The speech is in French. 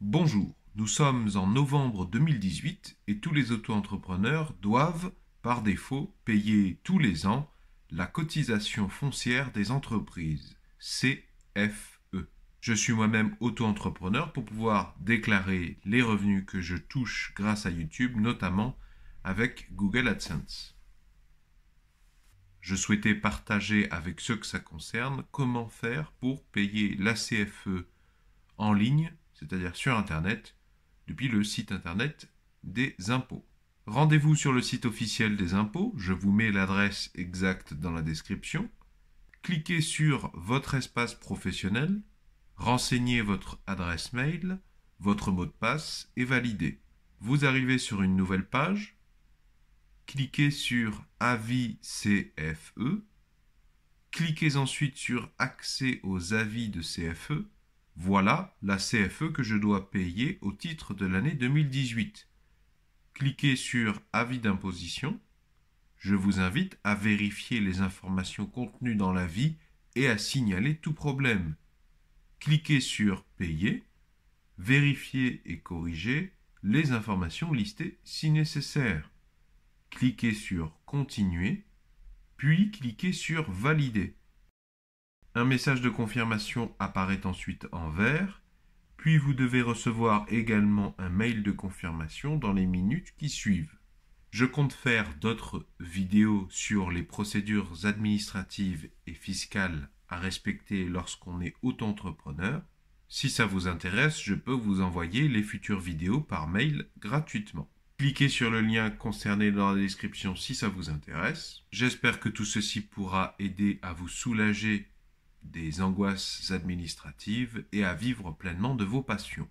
Bonjour, nous sommes en novembre 2018 et tous les auto-entrepreneurs doivent, par défaut, payer tous les ans la cotisation foncière des entreprises, CFE. Je suis moi-même auto-entrepreneur pour pouvoir déclarer les revenus que je touche grâce à YouTube, notamment avec Google AdSense. Je souhaitais partager avec ceux que ça concerne comment faire pour payer la CFE en ligne c'est-à-dire sur Internet, depuis le site Internet des impôts. Rendez-vous sur le site officiel des impôts, je vous mets l'adresse exacte dans la description. Cliquez sur votre espace professionnel, renseignez votre adresse mail, votre mot de passe et validez. Vous arrivez sur une nouvelle page, cliquez sur Avis CFE, cliquez ensuite sur Accès aux avis de CFE, voilà la CFE que je dois payer au titre de l'année 2018. Cliquez sur Avis d'imposition. Je vous invite à vérifier les informations contenues dans l'avis et à signaler tout problème. Cliquez sur Payer, vérifiez et corrigez les informations listées si nécessaire. Cliquez sur Continuer, puis cliquez sur Valider. Un message de confirmation apparaît ensuite en vert, puis vous devez recevoir également un mail de confirmation dans les minutes qui suivent. Je compte faire d'autres vidéos sur les procédures administratives et fiscales à respecter lorsqu'on est auto-entrepreneur. Si ça vous intéresse, je peux vous envoyer les futures vidéos par mail gratuitement. Cliquez sur le lien concerné dans la description si ça vous intéresse. J'espère que tout ceci pourra aider à vous soulager des angoisses administratives et à vivre pleinement de vos passions.